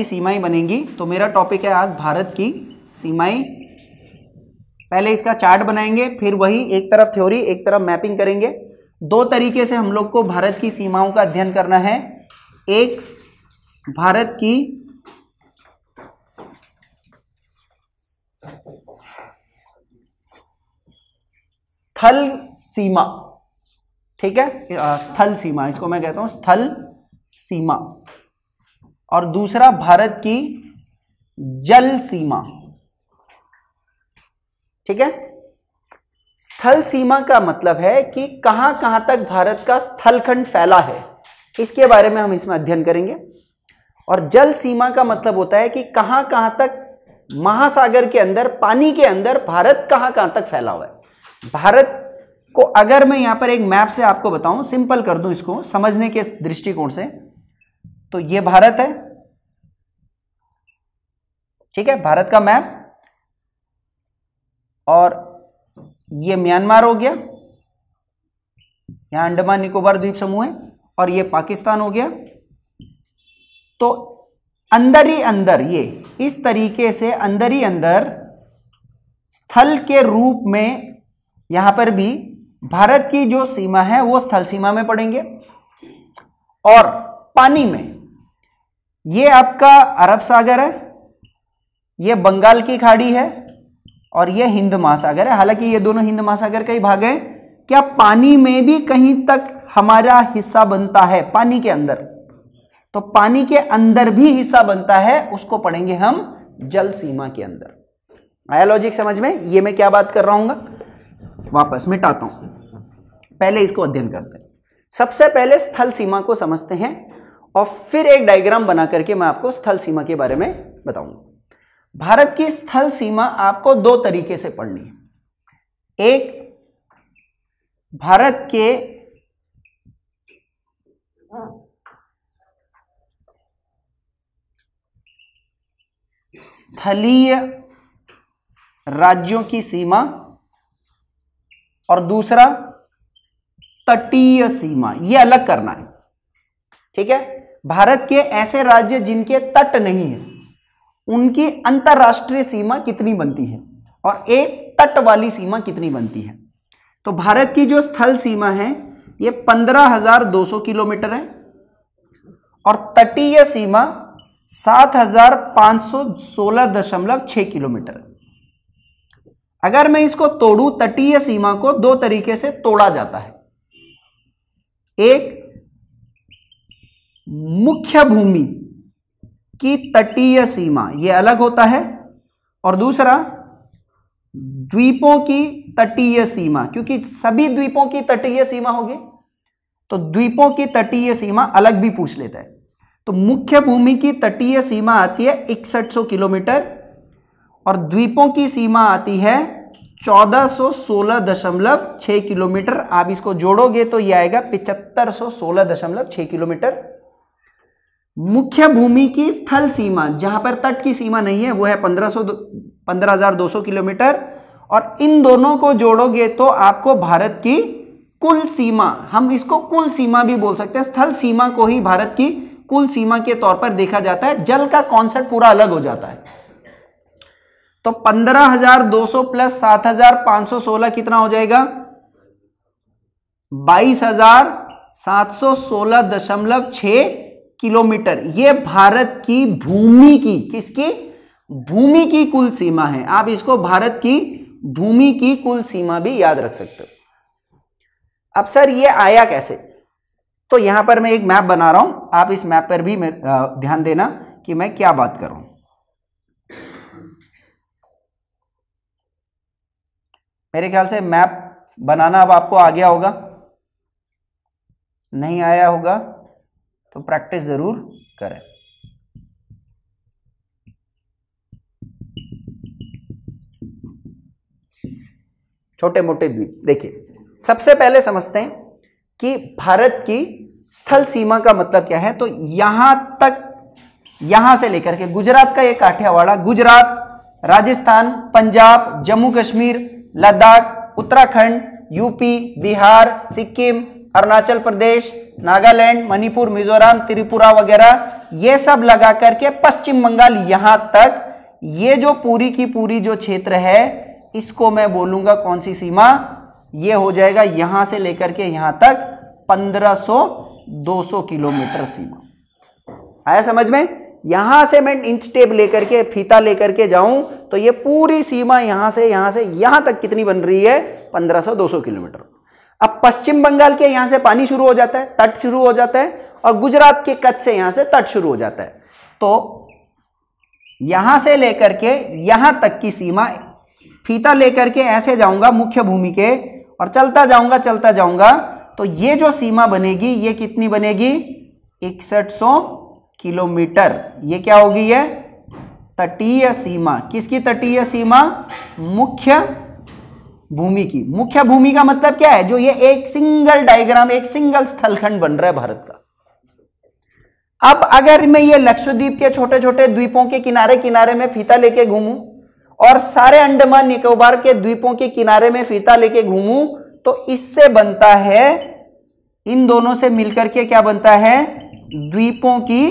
की सीमाएं बनेंगी तो मेरा टॉपिक है आज भारत की सीमाएं पहले इसका चार्ट बनाएंगे फिर वही एक तरफ थ्योरी एक तरफ मैपिंग करेंगे दो तरीके से हम लोग को भारत की सीमाओं का अध्ययन करना है एक भारत की स्थल सीमा ठीक है स्थल सीमा इसको मैं कहता हूं स्थल सीमा और दूसरा भारत की जल सीमा ठीक है स्थल सीमा का मतलब है कि कहां कहां तक भारत का स्थलखंड फैला है इसके बारे में हम इसमें अध्ययन करेंगे और जल सीमा का मतलब होता है कि कहां कहां तक महासागर के अंदर पानी के अंदर भारत कहां कहां तक फैला हुआ है भारत को अगर मैं यहां पर एक मैप से आपको बताऊं सिंपल कर दूं इसको समझने के दृष्टिकोण से तो ये भारत है ठीक है भारत का मैप और ये म्यांमार हो गया यहाँ अंडमान निकोबार द्वीप समूह है और ये पाकिस्तान हो गया तो अंदर ही अंदर ये इस तरीके से अंदर ही अंदर स्थल के रूप में यहाँ पर भी भारत की जो सीमा है वो स्थल सीमा में पड़ेंगे और पानी में ये आपका अरब सागर है ये बंगाल की खाड़ी है और ये हिंद महासागर है हालांकि ये दोनों हिंद महासागर का ही भाग है क्या पानी में भी कहीं तक हमारा हिस्सा बनता है पानी के अंदर तो पानी के अंदर भी हिस्सा बनता है उसको पढ़ेंगे हम जल सीमा के अंदर आया लॉजिक समझ में ये मैं क्या बात कर रहा हूँ वापस मिटाता हूं पहले इसको अध्ययन करते हैं सबसे पहले स्थल सीमा को समझते हैं और फिर एक डायग्राम बना करके मैं आपको स्थल सीमा के बारे में बताऊंगा भारत की स्थल सीमा आपको दो तरीके से पढ़नी है एक भारत के स्थलीय राज्यों की सीमा और दूसरा तटीय सीमा ये अलग करना है ठीक है भारत के ऐसे राज्य जिनके तट नहीं है उनकी अंतर्राष्ट्रीय सीमा कितनी बनती है और एक तट वाली सीमा कितनी बनती है तो भारत की जो स्थल सीमा है ये 15,200 किलोमीटर है और तटीय सीमा 7,516.6 किलोमीटर है अगर मैं इसको तोड़ू तटीय सीमा को दो तरीके से तोड़ा जाता है एक मुख्य भूमि की तटीय सीमा ये अलग होता है और दूसरा द्वीपों की तटीय सीमा क्योंकि सभी द्वीपों की तटीय सीमा होगी तो द्वीपों की तटीय सीमा अलग भी पूछ लेता है तो मुख्य भूमि की तटीय सीमा आती है इकसठ किलोमीटर और द्वीपों की सीमा आती है 1416.6 किलोमीटर आप इसको जोड़ोगे तो ये आएगा पिचहत्तर किलोमीटर मुख्य भूमि की स्थल सीमा जहां पर तट की सीमा नहीं है वो है 1500 15,200 किलोमीटर और इन दोनों को जोड़ोगे तो आपको भारत की कुल सीमा हम इसको कुल सीमा भी बोल सकते हैं स्थल सीमा को ही भारत की कुल सीमा के तौर पर देखा जाता है जल का कॉन्सेप्ट पूरा अलग हो जाता है तो 15,200 प्लस 7,516 कितना हो जाएगा 22,716.6 किलोमीटर ये भारत की भूमि की किसकी भूमि की कुल सीमा है आप इसको भारत की भूमि की कुल सीमा भी याद रख सकते हो अब सर ये आया कैसे तो यहां पर मैं एक मैप बना रहा हूं आप इस मैप पर भी ध्यान देना कि मैं क्या बात कर रहा हूं मेरे ख्याल से मैप बनाना अब आपको आ गया होगा नहीं आया होगा तो प्रैक्टिस ज़रूर करें छोटे मोटे द्वीप देखिए सबसे पहले समझते हैं कि भारत की स्थल सीमा का मतलब क्या है तो यहां तक यहां से लेकर के गुजरात का ये काठियावाड़ा गुजरात राजस्थान पंजाब जम्मू कश्मीर लद्दाख उत्तराखंड यूपी बिहार सिक्किम अरुणाचल प्रदेश नागालैंड मणिपुर मिजोरम त्रिपुरा वगैरह ये सब लगा करके पश्चिम बंगाल यहां तक ये जो पूरी की पूरी जो क्षेत्र है इसको मैं बोलूंगा कौन सी सीमा ये हो जाएगा यहां से लेकर के यहां तक 1500 200 किलोमीटर सीमा आया समझ में यहां से मैं इंच टेप लेकर के फीता लेकर के जाऊं तो ये पूरी सीमा यहां से यहां से यहां तक कितनी बन रही है पंद्रह सौ किलोमीटर अब पश्चिम बंगाल के यहां से पानी शुरू हो जाता है तट शुरू हो जाता है और गुजरात के कच्छ से यहां से तट शुरू हो जाता है तो यहां से लेकर के यहां तक की सीमा फीता लेकर के ऐसे जाऊंगा मुख्य भूमि के और चलता जाऊंगा चलता जाऊंगा तो ये जो सीमा बनेगी ये कितनी बनेगी इकसठ किलोमीटर ये क्या होगी ये तटीय सीमा किसकी तटीय सीमा मुख्य भूमि की मुख्य भूमि का मतलब क्या है जो ये एक सिंगल डायग्राम एक सिंगल स्थलखंड बन रहा है भारत का अब अगर मैं ये लक्षद्वीप के छोटे छोटे द्वीपों के किनारे किनारे में फीता लेके घूमू और सारे अंडमान निकोबार के द्वीपों के किनारे में फीता लेके घूमू तो इससे बनता है इन दोनों से मिलकर के क्या बनता है द्वीपों की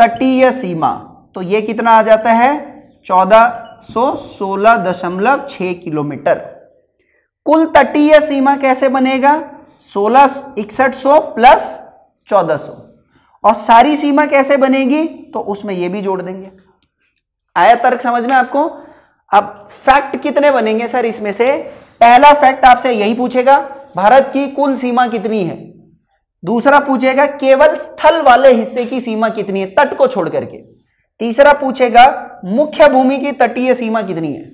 तटीय सीमा तो ये कितना आ जाता है चौदह सो सोलह दशमलव छ किलोमीटर कुल तटीय सीमा कैसे बनेगा सोलह इकसठ सौ प्लस चौदह सौ और सारी सीमा कैसे बनेगी तो उसमें ये भी जोड़ देंगे आया तर्क समझ में आपको अब फैक्ट कितने बनेंगे सर इसमें से पहला फैक्ट आपसे यही पूछेगा भारत की कुल सीमा कितनी है दूसरा पूछेगा केवल स्थल वाले हिस्से की सीमा कितनी है तट को छोड़ करके तीसरा पूछेगा मुख्य भूमि की तटीय सीमा कितनी है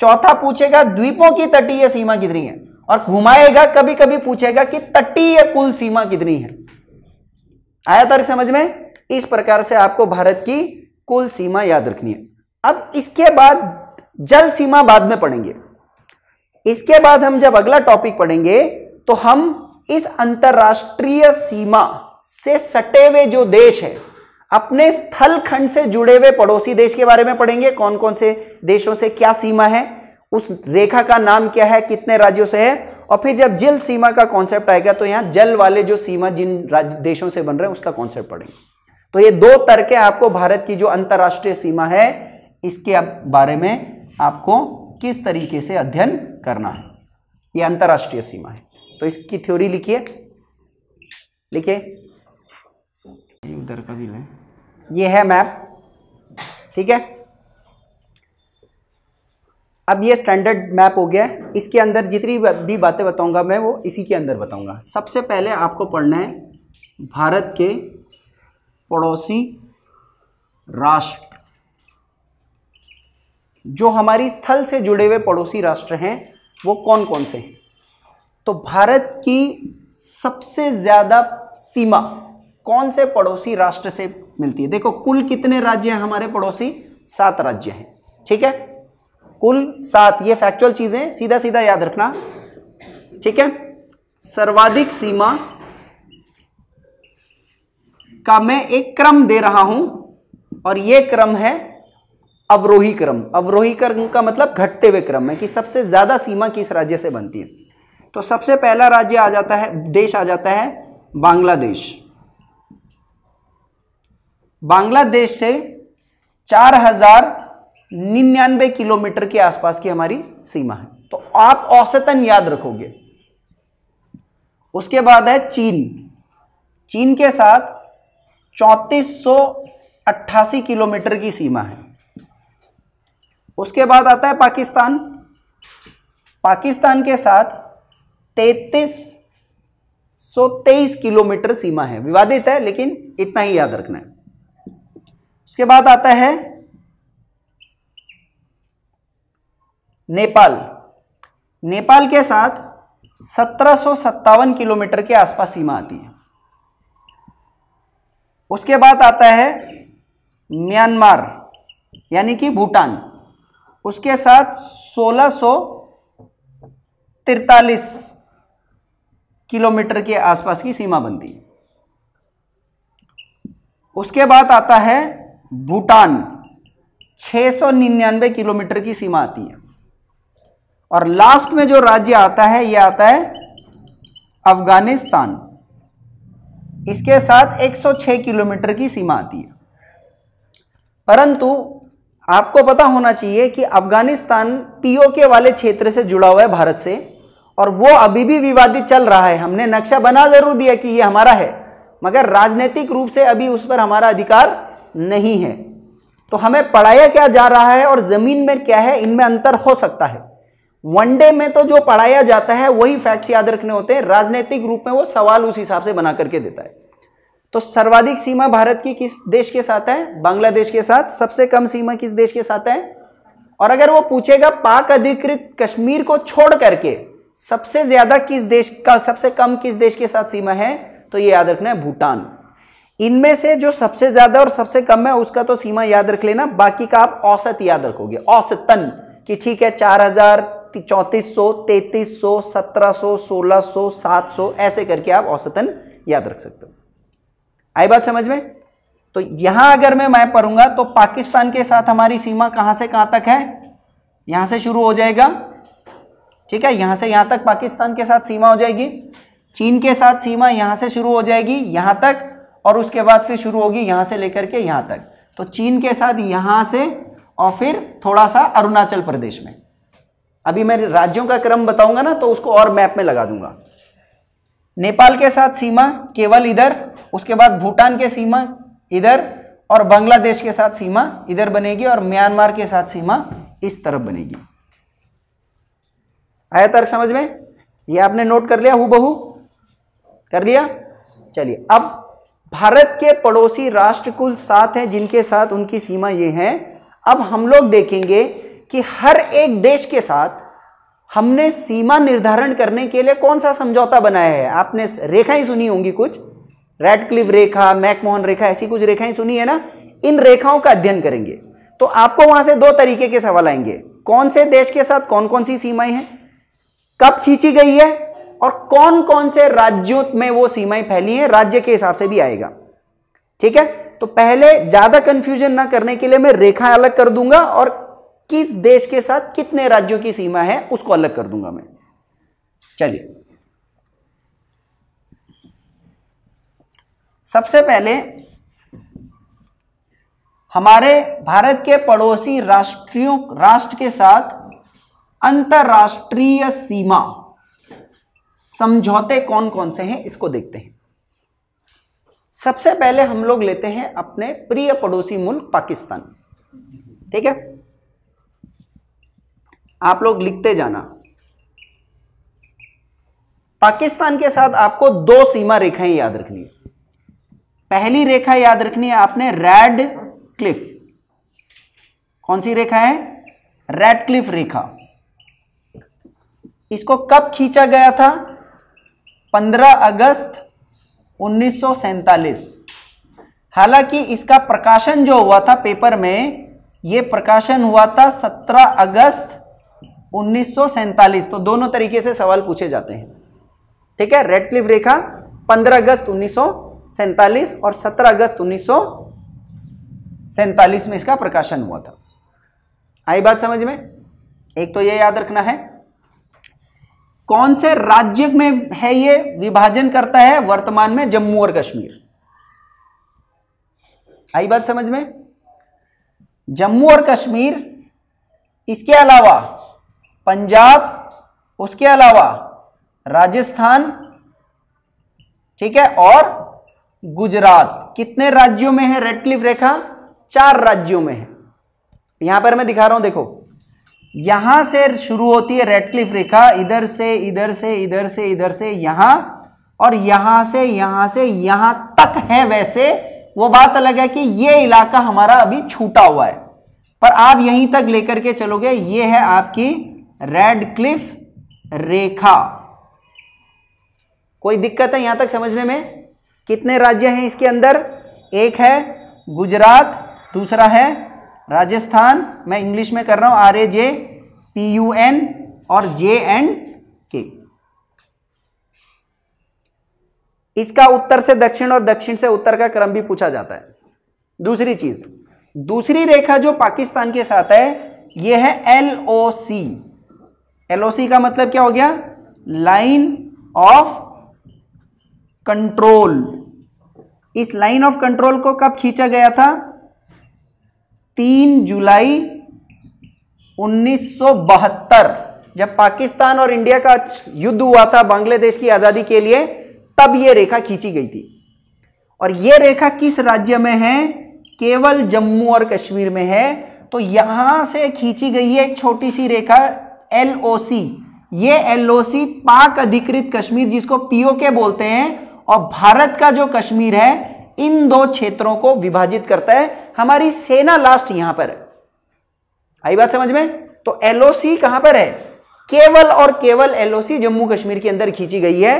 चौथा पूछेगा द्वीपों की तटीय सीमा कितनी है और घुमाएगा कभी कभी पूछेगा कि तटीय कुल सीमा कितनी है आया तर्क समझ में इस प्रकार से आपको भारत की कुल सीमा याद रखनी है अब इसके बाद जल सीमा बाद में पढ़ेंगे इसके बाद हम जब अगला टॉपिक पढ़ेंगे तो हम इस अंतरराष्ट्रीय सीमा से सटे हुए जो देश है अपने स्थल खंड से जुड़े हुए पड़ोसी देश के बारे में पढ़ेंगे कौन कौन से देशों से क्या सीमा है उस रेखा का नाम क्या है कितने राज्यों से है और फिर जब जल सीमा का कॉन्सेप्ट आएगा तो यहां जल वाले जो सीमा जिन देशों से बन रहे हैं उसका कॉन्सेप्ट पढ़ेंगे तो ये दो तर्क आपको भारत की जो अंतर्राष्ट्रीय सीमा है इसके बारे में आपको किस तरीके से अध्ययन करना है ये अंतर्राष्ट्रीय सीमा है तो इसकी थ्योरी लिखिए लिखिए उधर का भी लें ये है मैप ठीक है अब ये स्टैंडर्ड मैप हो गया है इसके अंदर जितनी भी बातें बताऊंगा मैं वो इसी के अंदर बताऊंगा सबसे पहले आपको पढ़ना है भारत के पड़ोसी राष्ट्र जो हमारी स्थल से जुड़े हुए पड़ोसी राष्ट्र हैं वो कौन कौन से हैं तो भारत की सबसे ज़्यादा सीमा कौन से पड़ोसी राष्ट्र से मिलती है देखो कुल कितने राज्य हैं हमारे पड़ोसी सात राज्य हैं ठीक है कुल सात ये फैक्चुअल चीजें सीधा सीधा याद रखना ठीक है सर्वाधिक सीमा का मैं एक क्रम दे रहा हूं और ये क्रम है अवरोही क्रम अवरोही क्रम का मतलब घटते हुए क्रम है कि सबसे ज्यादा सीमा किस राज्य से बनती है तो सबसे पहला राज्य आ जाता है देश आ जाता है बांग्लादेश बांग्लादेश से चार हजार निन्यानवे किलोमीटर के आसपास की हमारी सीमा है तो आप औसतन याद रखोगे उसके बाद है चीन चीन के साथ चौंतीस किलोमीटर की सीमा है उसके बाद आता है पाकिस्तान पाकिस्तान के साथ तैतीस तेईस किलोमीटर सीमा है विवादित है लेकिन इतना ही याद रखना है उसके बाद आता है नेपाल नेपाल के साथ सत्रह किलोमीटर के आसपास सीमा आती है उसके बाद आता है म्यांमार यानी कि भूटान उसके साथ सोलह किलोमीटर के आसपास की सीमा बनती है उसके बाद आता है भूटान 699 किलोमीटर की सीमा आती है और लास्ट में जो राज्य आता है ये आता है अफगानिस्तान इसके साथ 106 किलोमीटर की सीमा आती है परंतु आपको पता होना चाहिए कि अफगानिस्तान पीओके वाले क्षेत्र से जुड़ा हुआ है भारत से और वो अभी भी विवादित चल रहा है हमने नक्शा बना जरूर दिया कि ये हमारा है मगर राजनीतिक रूप से अभी उस पर हमारा अधिकार नहीं है तो हमें पढ़ाया क्या जा रहा है और ज़मीन में क्या है इनमें अंतर हो सकता है वनडे में तो जो पढ़ाया जाता है वही फैक्ट्स याद रखने होते हैं राजनीतिक रूप में वो सवाल उस हिसाब से बना करके देता है तो सर्वाधिक सीमा भारत की किस देश के साथ है बांग्लादेश के साथ सबसे कम सीमा किस देश के साथ है और अगर वो पूछेगा पाक अधिकृत कश्मीर को छोड़ करके सबसे ज्यादा किस देश का सबसे कम किस देश के साथ सीमा है तो ये याद रखना है भूटान इनमें से जो सबसे ज्यादा और सबसे कम है उसका तो सीमा याद रख लेना बाकी का आप औसत याद रखोगे औसतन कि ठीक है चार हजार चौंतीस सौ तैतीस सौ सत्रह सौ सोलह सौ सात सौ ऐसे करके आप औसतन याद रख सकते हो आई बात समझ में तो यहां अगर मैं मैं पढ़ूंगा तो पाकिस्तान के साथ हमारी सीमा कहां से कहां तक है यहां से शुरू हो जाएगा ठीक है यहां से यहां तक पाकिस्तान के साथ सीमा हो जाएगी चीन के साथ सीमा यहां से शुरू हो जाएगी यहां तक और उसके बाद फिर शुरू होगी यहाँ से लेकर के यहाँ तक तो चीन के साथ यहाँ से और फिर थोड़ा सा अरुणाचल प्रदेश में अभी मैं राज्यों का क्रम बताऊंगा ना तो उसको और मैप में लगा दूंगा नेपाल के साथ सीमा केवल इधर उसके बाद भूटान के सीमा इधर और बांग्लादेश के साथ सीमा इधर बनेगी और म्यांमार के साथ सीमा इस तरफ बनेगी आया तर्क समझ में ये आपने नोट कर लिया हूबहू कर लिया चलिए अब भारत के पड़ोसी राष्ट्र कुल सात हैं जिनके साथ उनकी सीमा ये है अब हम लोग देखेंगे कि हर एक देश के साथ हमने सीमा निर्धारण करने के लिए कौन सा समझौता बनाया है आपने रेखाएं सुनी होंगी कुछ रेडक्लिव रेखा मैकमोहन रेखा ऐसी कुछ रेखाएं सुनी है ना इन रेखाओं का अध्ययन करेंगे तो आपको वहां से दो तरीके के सवाल आएंगे कौन से देश के साथ कौन कौन सी सीमाएं हैं कब खींची गई है और कौन कौन से राज्यों में वो सीमाएं फैली हैं राज्य के हिसाब से भी आएगा ठीक है तो पहले ज्यादा कंफ्यूजन ना करने के लिए मैं रेखा अलग कर दूंगा और किस देश के साथ कितने राज्यों की सीमा है उसको अलग कर दूंगा मैं चलिए सबसे पहले हमारे भारत के पड़ोसी राष्ट्रियों राष्ट्र के साथ अंतर्राष्ट्रीय सीमा समझौते कौन कौन से हैं इसको देखते हैं सबसे पहले हम लोग लेते हैं अपने प्रिय पड़ोसी मुल्क पाकिस्तान ठीक है आप लोग लिखते जाना पाकिस्तान के साथ आपको दो सीमा रेखाएं याद रखनी है पहली रेखा याद रखनी है आपने रेड क्लिफ कौन सी रेखा है रेड क्लिफ रेखा इसको कब खींचा गया था 15 अगस्त उन्नीस हालांकि इसका प्रकाशन जो हुआ था पेपर में ये प्रकाशन हुआ था 17 अगस्त उन्नीस तो दोनों तरीके से सवाल पूछे जाते हैं ठीक है रेड क्लिफ रेखा 15 अगस्त उन्नीस और 17 अगस्त उन्नीस में इसका प्रकाशन हुआ था आई बात समझ में एक तो ये याद रखना है कौन से राज्य में है ये विभाजन करता है वर्तमान में जम्मू और कश्मीर आई बात समझ में जम्मू और कश्मीर इसके अलावा पंजाब उसके अलावा राजस्थान ठीक है और गुजरात कितने राज्यों में है रेटलिफ रेखा चार राज्यों में है यहां पर मैं दिखा रहा हूं देखो यहां से शुरू होती है रेडक्लिफ रेखा इधर से इधर से इधर से इधर से यहां और यहां से यहां से यहां तक है वैसे वो बात अलग है कि ये इलाका हमारा अभी छूटा हुआ है पर आप यहीं तक लेकर के चलोगे ये है आपकी रेड क्लिफ रेखा कोई दिक्कत है यहां तक समझने में कितने राज्य हैं इसके अंदर एक है गुजरात दूसरा है राजस्थान मैं इंग्लिश में कर रहा हूं R A J P U N और जे एंड के इसका उत्तर से दक्षिण और दक्षिण से उत्तर का क्रम भी पूछा जाता है दूसरी चीज दूसरी रेखा जो पाकिस्तान के साथ है यह है L O C L O सी का मतलब क्या हो गया लाइन ऑफ कंट्रोल इस लाइन ऑफ कंट्रोल को कब खींचा गया था तीन जुलाई 1972 जब पाकिस्तान और इंडिया का युद्ध हुआ था बांग्लादेश की आजादी के लिए तब यह रेखा खींची गई थी और यह रेखा किस राज्य में है केवल जम्मू और कश्मीर में है तो यहां से खींची गई है एक छोटी सी रेखा एलओसी ये एलओसी पाक अधिकृत कश्मीर जिसको पीओके बोलते हैं और भारत का जो कश्मीर है इन दो क्षेत्रों को विभाजित करता है हमारी सेना लास्ट यहां पर आई बात समझ में तो एलओसी कहां पर है केवल और केवल एलओसी जम्मू कश्मीर के अंदर खींची गई है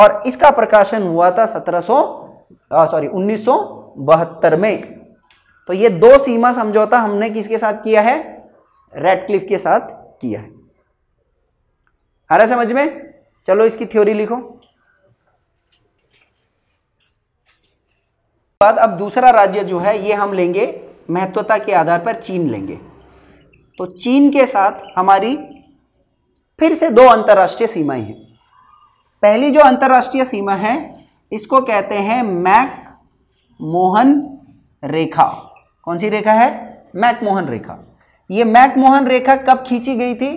और इसका प्रकाशन हुआ था सत्रह सॉरी उन्नीस में तो ये दो सीमा समझौता हमने किसके साथ किया है रेडक्लिफ के साथ किया है आ रहा समझ में चलो इसकी थ्योरी लिखो बाद अब दूसरा राज्य जो है ये हम लेंगे महत्वता के आधार पर चीन लेंगे तो चीन के साथ हमारी फिर से दो अंतर्राष्ट्रीय सीमाएं हैं पहली जो अंतर्राष्ट्रीय सीमा है इसको कहते हैं मैक मोहन रेखा कौन सी रेखा है मैक मोहन रेखा ये मैक मोहन रेखा कब खींची गई थी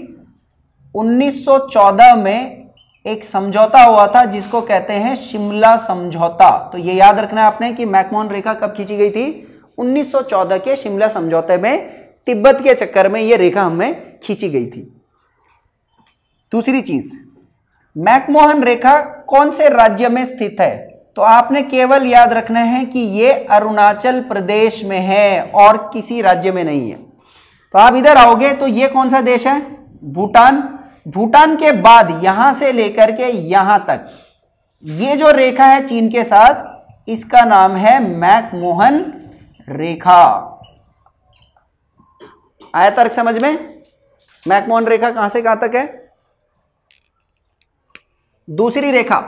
1914 में एक समझौता हुआ था जिसको कहते हैं शिमला समझौता तो ये याद रखना है आपने कि मैकमोहन रेखा कब खींची गई थी 1914 के शिमला समझौते में तिब्बत के चक्कर में ये रेखा हमें खींची गई थी दूसरी चीज मैकमोहन रेखा कौन से राज्य में स्थित है तो आपने केवल याद रखना है कि ये अरुणाचल प्रदेश में है और किसी राज्य में नहीं है तो आप इधर आओगे तो ये कौन सा देश है भूटान भूटान के बाद यहां से लेकर के यहां तक ये जो रेखा है चीन के साथ इसका नाम है मैकमोहन रेखा आया तर्क समझ में मैकमोहन रेखा कहां से कहां तक है दूसरी रेखा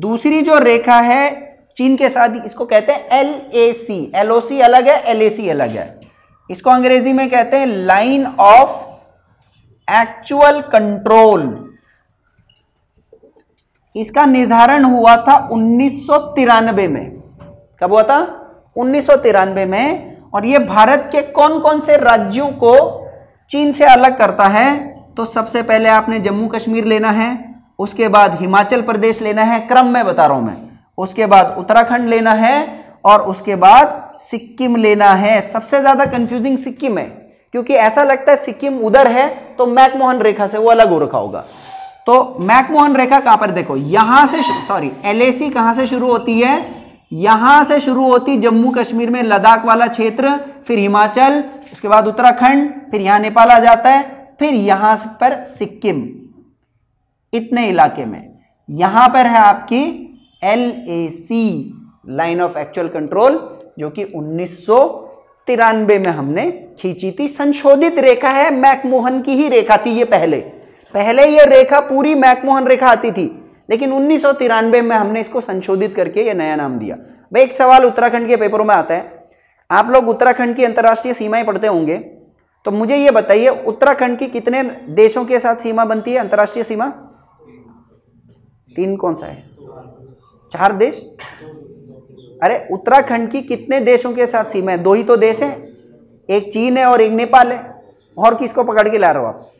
दूसरी जो रेखा है चीन के साथ इसको कहते हैं L A C L O सी अलग है एल ए सी अलग है इसको अंग्रेजी में कहते हैं लाइन ऑफ एक्चुअल कंट्रोल इसका निर्धारण हुआ था उन्नीस में कब हुआ था उन्नीस में और यह भारत के कौन कौन से राज्यों को चीन से अलग करता है तो सबसे पहले आपने जम्मू कश्मीर लेना है उसके बाद हिमाचल प्रदेश लेना है क्रम में बता रहा हूं मैं उसके बाद उत्तराखंड लेना है और उसके बाद सिक्किम लेना है सबसे ज्यादा कंफ्यूजिंग सिक्किम है क्योंकि ऐसा लगता है सिक्किम उधर है तो मैकमोहन रेखा से वो अलग हो रखा होगा तो मैकमोहन रेखा कहां पर देखो यहां से सॉरी एलएसी कहां से शुरू होती है यहां से शुरू होती जम्मू कश्मीर में लद्दाख वाला क्षेत्र फिर हिमाचल उसके बाद उत्तराखंड फिर यहां नेपाल आ जाता है फिर यहां पर सिक्किम इतने इलाके में यहां पर है आपकी L line of actual control जो कि उन्नीस तिरानबे में हमने खींची थी संशोधित रेखा है मैकमोहन की ही रेखा थी ये पहले पहले ये रेखा पूरी मैकमोहन रेखा आती थी लेकिन उन्नीस में हमने इसको संशोधित करके ये नया नाम दिया भाई एक सवाल उत्तराखंड के पेपरों में आता है आप लोग उत्तराखंड की अंतर्राष्ट्रीय सीमाएं पढ़ते होंगे तो मुझे ये बताइए उत्तराखंड की कितने देशों के साथ सीमा बनती है अंतर्राष्ट्रीय सीमा तीन कौन सा है चार देश अरे उत्तराखंड की कितने देशों के साथ सीमा है दो ही तो देश हैं एक चीन है और एक नेपाल है और किसको पकड़ के ला रहे हो आप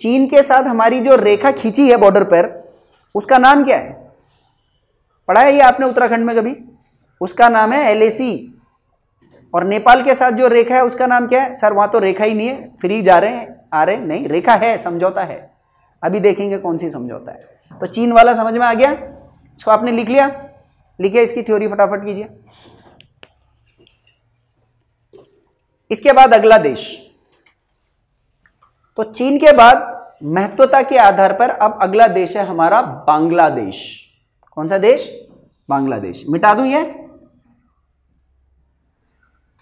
चीन के साथ हमारी जो रेखा खींची है बॉर्डर पर उसका नाम क्या है पढ़ा है ये आपने उत्तराखंड में कभी उसका नाम है एल और नेपाल के साथ जो रेखा है उसका नाम क्या है सर वहाँ तो रेखा ही नहीं है फ्री जा रहे हैं आ रहे हैं नहीं रेखा है समझौता है अभी देखेंगे कौन सी समझौता है तो चीन वाला समझ में आ गया इसको आपने लिख लिया लिखिए इसकी थ्योरी फटाफट कीजिए इसके बाद अगला देश तो चीन के बाद महत्वता के आधार पर अब अगला देश है हमारा बांग्लादेश कौन सा देश बांग्लादेश मिटा दू ये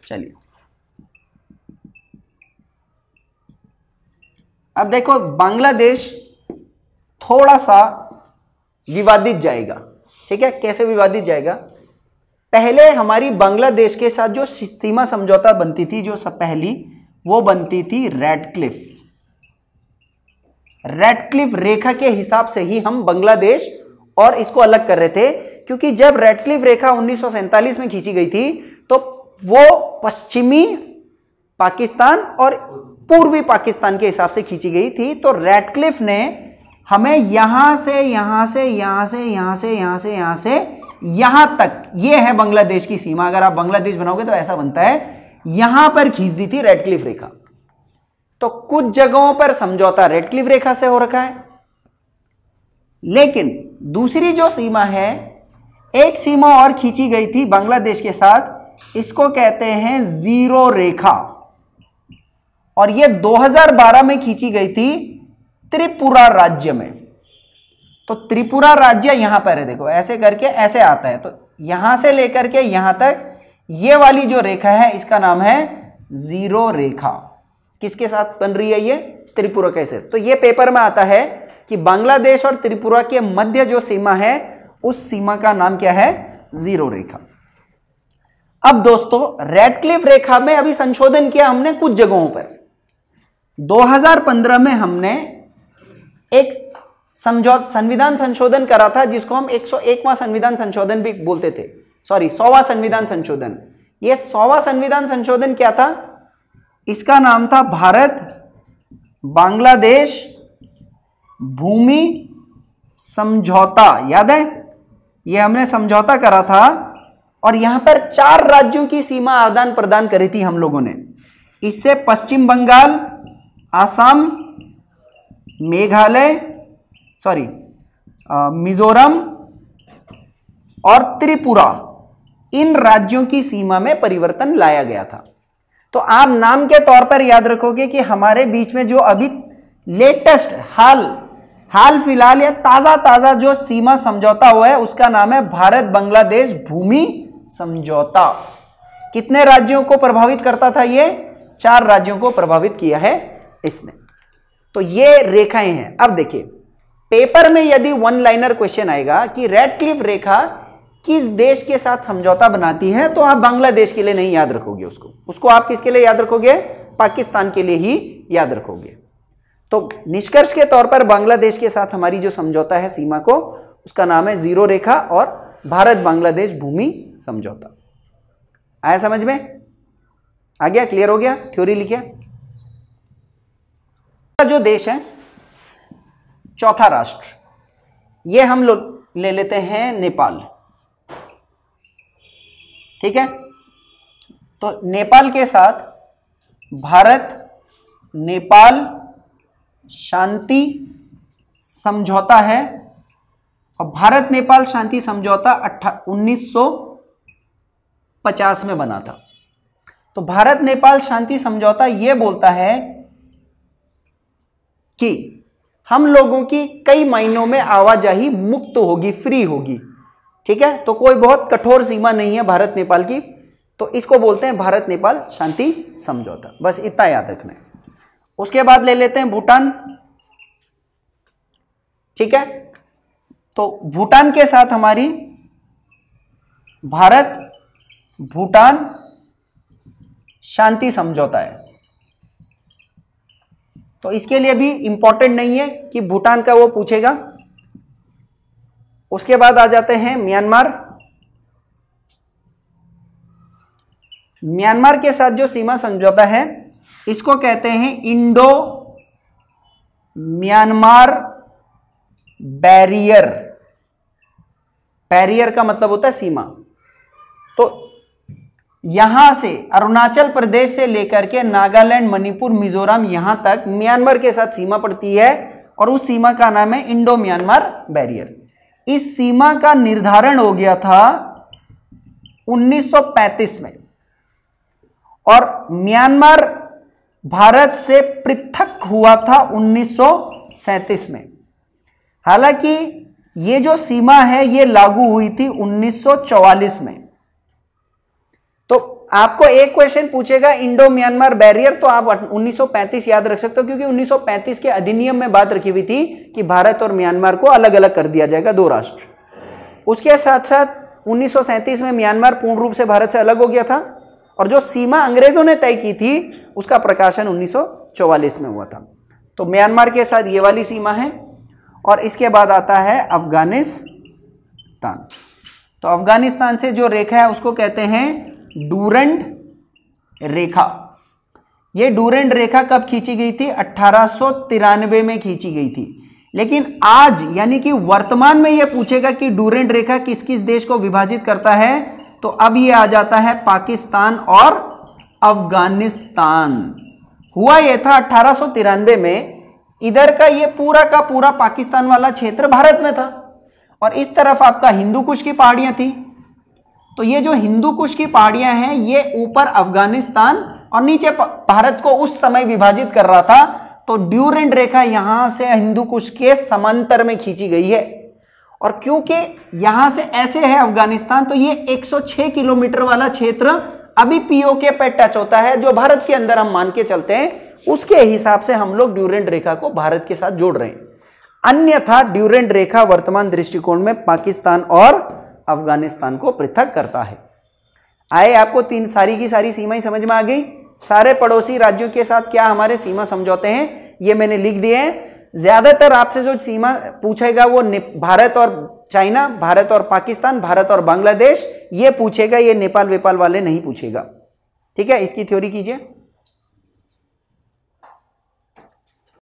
चलिए अब देखो बांग्लादेश थोड़ा सा विवादित जाएगा ठीक है कैसे विवादित जाएगा पहले हमारी बांग्लादेश के साथ जो सीमा समझौता बनती थी जो सब पहली वो बनती थी रेडक्लिफ रेडक्लिफ रेखा के हिसाब से ही हम बांग्लादेश और इसको अलग कर रहे थे क्योंकि जब क्लिफ रेखा उन्नीस में खींची गई थी तो वो पश्चिमी पाकिस्तान और पूर्वी पाकिस्तान के हिसाब से खींची गई थी तो रेडक्लिफ ने हमें यहां से यहां से यहां से यहां से यहां से यहां से यहां तक ये है बांग्लादेश की सीमा अगर आप बांग्लादेश बनाओगे तो ऐसा बनता है यहां पर खींच दी थी रेडक्लिफ रेखा तो कुछ जगहों पर समझौता रेडक्लिफ रेखा से हो रखा है लेकिन दूसरी जो सीमा है एक सीमा और खींची गई थी बांग्लादेश के साथ इसको कहते हैं जीरो रेखा और यह 2012 में खींची गई थी त्रिपुरा राज्य में तो त्रिपुरा राज्य यहां पर है देखो ऐसे करके ऐसे आता है तो यहां से लेकर के यहां तक ये वाली जो रेखा है इसका नाम है जीरो रेखा किसके साथ बन रही है ये त्रिपुरा कैसे तो ये पेपर में आता है कि बांग्लादेश और त्रिपुरा के मध्य जो सीमा है उस सीमा का नाम क्या है जीरो रेखा अब दोस्तों रेडक्लिफ रेखा में अभी संशोधन किया हमने कुछ जगहों पर 2015 में हमने एक समझौत संविधान संशोधन करा था जिसको हम 101वां संविधान संशोधन भी बोलते थे सॉरी सौवा संविधान संशोधन ये सौवा संविधान संशोधन क्या था इसका नाम था भारत बांग्लादेश भूमि समझौता याद है ये हमने समझौता करा था और यहां पर चार राज्यों की सीमा आदान प्रदान करी थी हम लोगों ने इससे पश्चिम बंगाल आसाम मेघालय सॉरी मिजोरम और त्रिपुरा इन राज्यों की सीमा में परिवर्तन लाया गया था तो आप नाम के तौर पर याद रखोगे कि हमारे बीच में जो अभी लेटेस्ट हाल हाल फिलहाल या ताजा ताजा जो सीमा समझौता हुआ है उसका नाम है भारत बांग्लादेश भूमि समझौता कितने राज्यों को प्रभावित करता था ये चार राज्यों को प्रभावित किया है इसने तो ये रेखाएं हैं अब देखिए पेपर में यदि वन लाइनर क्वेश्चन आएगा कि रेड क्लिफ रेखा किस देश के साथ समझौता बनाती है तो आप बांग्लादेश के लिए नहीं याद रखोगे उसको उसको आप किसके लिए याद रखोगे पाकिस्तान के लिए ही याद रखोगे तो निष्कर्ष के तौर पर बांग्लादेश के साथ हमारी जो समझौता है सीमा को उसका नाम है जीरो रेखा और भारत बांग्लादेश भूमि समझौता आया समझ में आ गया क्लियर हो गया थ्योरी लिखिए जो देश है चौथा राष्ट्र ये हम लोग ले लेते हैं नेपाल ठीक है तो नेपाल के साथ भारत नेपाल शांति समझौता है और भारत नेपाल शांति समझौता उन्नीस सौ पचास में बना था तो भारत नेपाल शांति समझौता यह बोलता है कि हम लोगों की कई महीनों में आवाजाही मुक्त होगी फ्री होगी ठीक है तो कोई बहुत कठोर सीमा नहीं है भारत नेपाल की तो इसको बोलते हैं भारत नेपाल शांति समझौता बस इतना याद रखना है उसके बाद ले लेते हैं भूटान ठीक है तो भूटान के साथ हमारी भारत भूटान शांति समझौता है तो इसके लिए भी इंपॉर्टेंट नहीं है कि भूटान का वो पूछेगा उसके बाद आ जाते हैं म्यांमार म्यांमार के साथ जो सीमा समझौता है इसको कहते हैं इंडो म्यांमार बैरियर बैरियर का मतलब होता है सीमा तो यहां से अरुणाचल प्रदेश से लेकर के नागालैंड मणिपुर मिजोरम यहां तक म्यांमार के साथ सीमा पड़ती है और उस सीमा का नाम है इंडो म्यांमार बैरियर इस सीमा का निर्धारण हो गया था 1935 में और म्यांमार भारत से पृथक हुआ था 1937 में हालांकि ये जो सीमा है ये लागू हुई थी 1944 में आपको एक क्वेश्चन पूछेगा इंडो म्यांमार बैरियर तो आप 1935 याद रख सकते हो क्योंकि 1935 के अधिनियम में बात रखी हुई थी कि भारत और म्यांमार को अलग अलग कर दिया जाएगा दो राष्ट्र उसके साथ साथ उन्नीस में म्यांमार पूर्ण रूप से भारत से अलग हो गया था और जो सीमा अंग्रेजों ने तय की थी उसका प्रकाशन उन्नीस में हुआ था तो म्यांमार के साथ ये वाली सीमा है और इसके बाद आता है अफगानिस्तान तो अफगानिस्तान से जो रेखा है उसको कहते हैं डूरेंड रेखा ये डूरेंड रेखा कब खींची गई थी अट्ठारह में खींची गई थी लेकिन आज यानी कि वर्तमान में यह पूछेगा कि डूरेंड रेखा किस किस देश को विभाजित करता है तो अब यह आ जाता है पाकिस्तान और अफगानिस्तान हुआ यह था अट्ठारह में इधर का यह पूरा का पूरा पाकिस्तान वाला क्षेत्र भारत में था और इस तरफ आपका हिंदू कुश की पहाड़ियां थी तो ये जो हिंदू कुश की पहाड़ियां हैं ये ऊपर अफगानिस्तान और नीचे भारत को उस समय विभाजित कर रहा था तो ड्यूरेंट रेखा यहां से हिंदू कुश के समांतर में खींची गई है और क्योंकि यहां से ऐसे है अफगानिस्तान तो ये 106 किलोमीटर वाला क्षेत्र अभी पीओके पे टच होता है जो भारत के अंदर हम मान के चलते हैं उसके हिसाब से हम लोग ड्यूरेंट रेखा को भारत के साथ जोड़ रहे हैं अन्यथा ड्यूरेंट रेखा वर्तमान दृष्टिकोण में पाकिस्तान और अफगानिस्तान को पृथक करता है आए आपको तीन सारी की सारी सीमाएं समझ में आ गई सारे पड़ोसी राज्यों के साथ क्या हमारे सीमा समझौते हैं ये मैंने लिख दिए हैं ज्यादातर आपसे जो सीमा पूछेगा वो भारत और चाइना भारत और पाकिस्तान भारत और बांग्लादेश ये पूछेगा ये नेपाल वेपाल वाले नहीं पूछेगा ठीक है इसकी थ्योरी कीजिए